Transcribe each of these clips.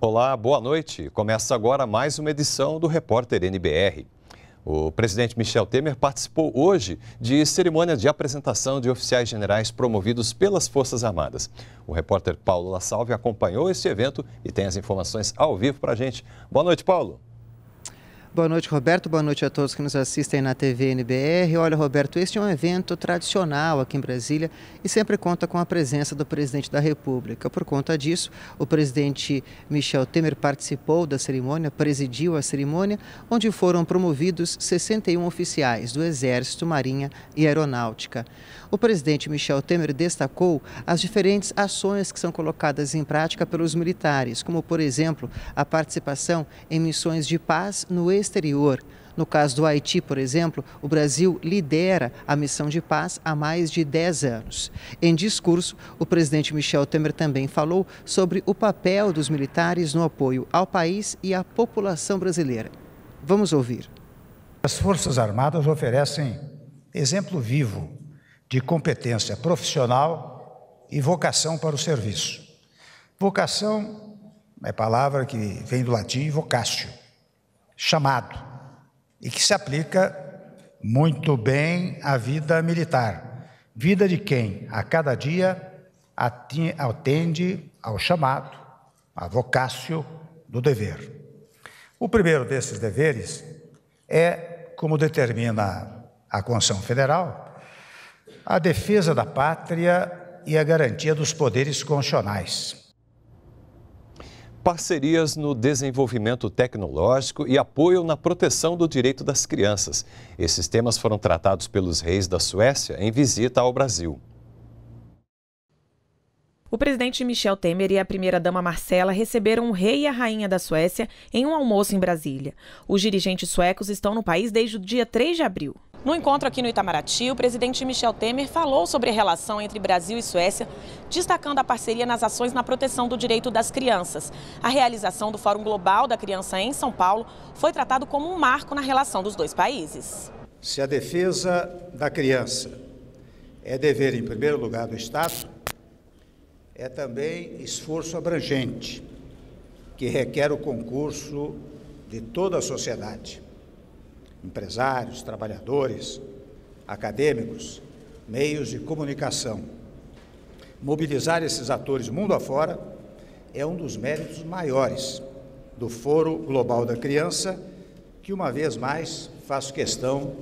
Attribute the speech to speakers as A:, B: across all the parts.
A: Olá, boa noite. Começa agora mais uma edição do Repórter NBR. O presidente Michel Temer participou hoje de cerimônia de apresentação de oficiais generais promovidos pelas Forças Armadas. O repórter Paulo La Salve acompanhou esse evento e tem as informações ao vivo para a gente. Boa noite, Paulo.
B: Boa noite, Roberto. Boa noite a todos que nos assistem na TV NBR. Olha, Roberto, este é um evento tradicional aqui em Brasília e sempre conta com a presença do presidente da República. Por conta disso, o presidente Michel Temer participou da cerimônia, presidiu a cerimônia, onde foram promovidos 61 oficiais do Exército, Marinha e Aeronáutica. O presidente Michel Temer destacou as diferentes ações que são colocadas em prática pelos militares, como, por exemplo, a participação em missões de paz no exterior exterior. No caso do Haiti, por exemplo, o Brasil lidera a missão de paz há mais de 10 anos. Em discurso, o presidente Michel Temer também falou sobre o papel dos militares no apoio ao país e à população brasileira. Vamos ouvir.
C: As Forças Armadas oferecem exemplo vivo de competência profissional e vocação para o serviço. Vocação é palavra que vem do latim vocatio, chamado e que se aplica muito bem à vida militar. Vida de quem a cada dia atende ao chamado, à vocácio do dever. O primeiro desses deveres é, como determina a Constituição Federal, a defesa da pátria e a garantia dos poderes constitucionais
A: parcerias no desenvolvimento tecnológico e apoio na proteção do direito das crianças. Esses temas foram tratados pelos reis da Suécia em visita ao Brasil.
D: O presidente Michel Temer e a primeira-dama Marcela receberam o rei e a rainha da Suécia em um almoço em Brasília. Os dirigentes suecos estão no país desde o dia 3 de abril. No encontro aqui no Itamaraty, o presidente Michel Temer falou sobre a relação entre Brasil e Suécia, destacando a parceria nas ações na proteção do direito das crianças. A realização do Fórum Global da Criança em São Paulo foi tratado como um marco na relação dos dois países.
C: Se a defesa da criança é dever, em primeiro lugar, do Estado, é também esforço abrangente, que requer o concurso de toda a sociedade empresários, trabalhadores, acadêmicos, meios de comunicação. Mobilizar esses atores mundo afora é um dos méritos maiores do Foro Global da Criança, que uma vez mais faço questão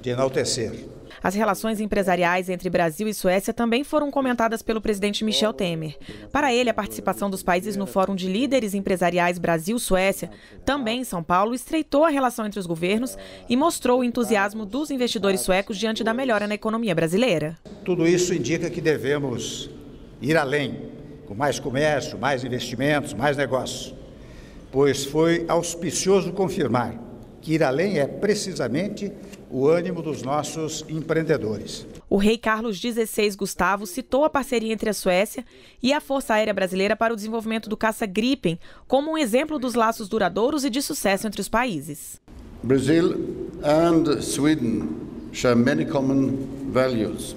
C: de enaltecer.
D: As relações empresariais entre Brasil e Suécia também foram comentadas pelo presidente Michel Temer. Para ele, a participação dos países no Fórum de Líderes Empresariais Brasil-Suécia, também em São Paulo, estreitou a relação entre os governos e mostrou o entusiasmo dos investidores suecos diante da melhora na economia brasileira.
C: Tudo isso indica que devemos ir além, com mais comércio, mais investimentos, mais negócios, pois foi auspicioso confirmar que ir além é precisamente o ânimo dos nossos empreendedores.
D: O rei Carlos XVI Gustavo citou a parceria entre a Suécia e a Força Aérea Brasileira para o desenvolvimento do caça Gripen como um exemplo dos laços duradouros e de sucesso entre os países.
E: Brazil and Sweden share many common
A: values.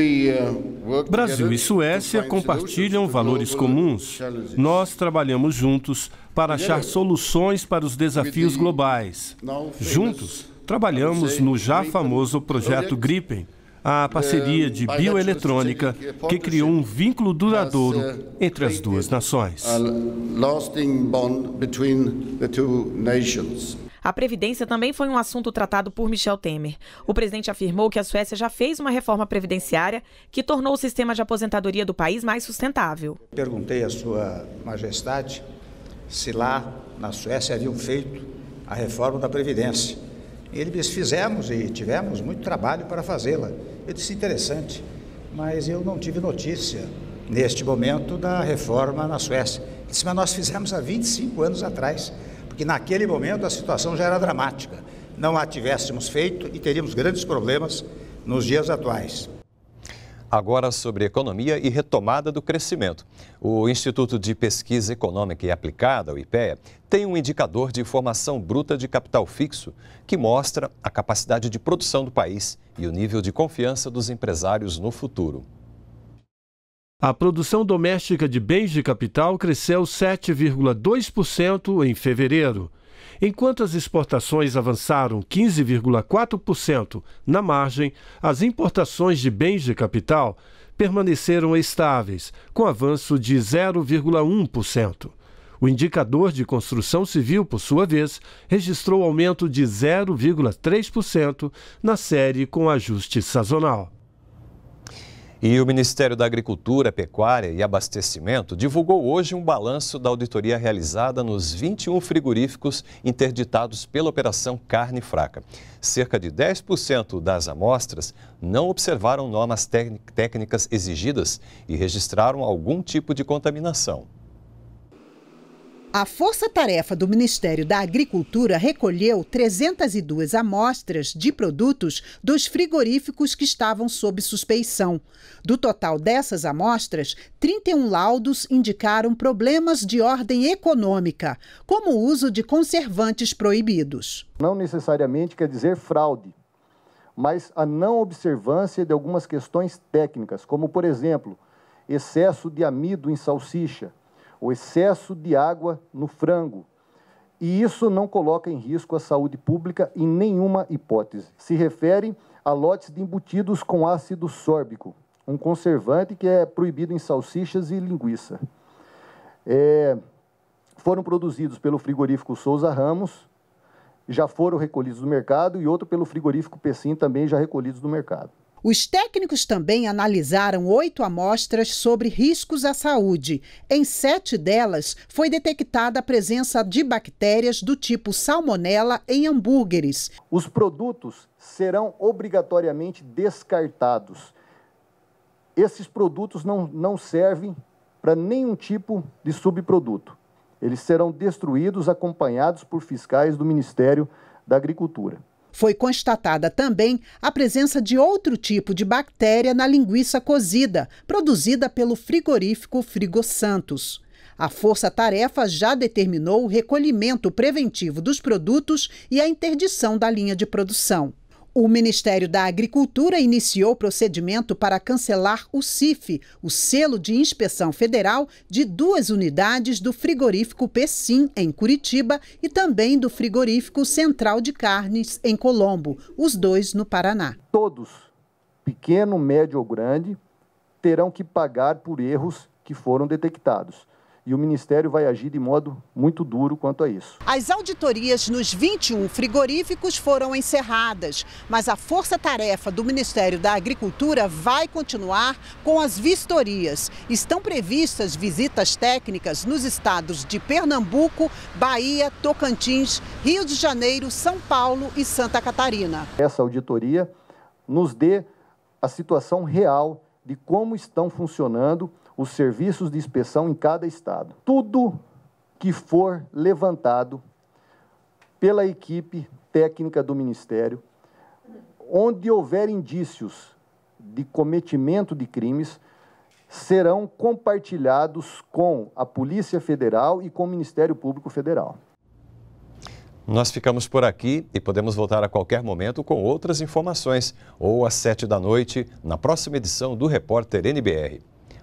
E: Uh, Brasil e
A: Suécia compartilham valores comuns. Nós trabalhamos juntos para achar soluções para os desafios globais. Juntos, trabalhamos no já famoso projeto Gripen, a uh, parceria de bioeletrônica que criou um vínculo duradouro uh, entre as duas nações.
D: A Previdência também foi um assunto tratado por Michel Temer. O presidente afirmou que a Suécia já fez uma reforma previdenciária que tornou o sistema de aposentadoria do país mais sustentável.
C: Perguntei à Sua Majestade se lá na Suécia haviam feito a reforma da Previdência. E ele disse: fizemos e tivemos muito trabalho para fazê-la. Eu disse: interessante, mas eu não tive notícia neste momento da reforma na Suécia. Ele disse: mas nós fizemos há 25 anos atrás porque naquele momento a situação já era dramática. Não a tivéssemos feito e teríamos grandes problemas nos dias atuais.
A: Agora sobre economia e retomada do crescimento. O Instituto de Pesquisa Econômica e Aplicada, o IPEA, tem um indicador de formação bruta de capital fixo que mostra a capacidade de produção do país e o nível de confiança dos empresários no futuro. A produção doméstica de bens de capital cresceu 7,2% em fevereiro, enquanto as exportações avançaram 15,4%. Na margem, as importações de bens de capital permaneceram estáveis, com avanço de 0,1%. O indicador de construção civil, por sua vez, registrou aumento de 0,3% na série com ajuste sazonal. E o Ministério da Agricultura, Pecuária e Abastecimento divulgou hoje um balanço da auditoria realizada nos 21 frigoríficos interditados pela Operação Carne Fraca. Cerca de 10% das amostras não observaram normas técnicas exigidas e registraram algum tipo de contaminação.
B: A força-tarefa do Ministério da Agricultura recolheu 302 amostras de produtos dos frigoríficos que estavam sob suspeição. Do total dessas amostras, 31 laudos indicaram problemas de ordem econômica, como o uso de conservantes proibidos.
E: Não necessariamente quer dizer fraude, mas a não observância de algumas questões técnicas, como, por exemplo, excesso de amido em salsicha o excesso de água no frango. E isso não coloca em risco a saúde pública em nenhuma hipótese. Se refere a lotes de embutidos com ácido sórbico, um conservante que é proibido em salsichas e linguiça. É, foram produzidos pelo frigorífico Souza Ramos, já foram recolhidos do mercado, e outro pelo frigorífico Pecim também já recolhidos do mercado.
B: Os técnicos também analisaram oito amostras sobre riscos à saúde. Em sete delas, foi detectada a presença de bactérias do tipo salmonela em hambúrgueres. Os produtos
E: serão obrigatoriamente descartados. Esses produtos não, não servem para nenhum tipo de subproduto. Eles serão destruídos, acompanhados por fiscais
B: do Ministério da Agricultura. Foi constatada também a presença de outro tipo de bactéria na linguiça cozida, produzida pelo frigorífico Frigo Santos. A força-tarefa já determinou o recolhimento preventivo dos produtos e a interdição da linha de produção. O Ministério da Agricultura iniciou procedimento para cancelar o CIF, o selo de inspeção federal de duas unidades do frigorífico Pessim, em Curitiba, e também do frigorífico Central de Carnes, em Colombo, os dois no Paraná. Todos,
E: pequeno, médio ou grande, terão que pagar por erros que foram detectados e o Ministério vai agir de modo muito duro quanto a isso.
B: As auditorias nos 21 frigoríficos foram encerradas, mas a força-tarefa do Ministério da Agricultura vai continuar com as vistorias. Estão previstas visitas técnicas nos estados de Pernambuco, Bahia, Tocantins, Rio de Janeiro, São Paulo e Santa Catarina.
E: Essa auditoria nos dê a situação real de como estão funcionando os serviços de inspeção em cada estado. Tudo que for levantado pela equipe técnica do Ministério, onde houver indícios de cometimento de crimes, serão compartilhados com a Polícia Federal e com o Ministério Público Federal.
A: Nós ficamos por aqui e podemos voltar a qualquer momento com outras informações ou às sete da noite na próxima edição do Repórter NBR.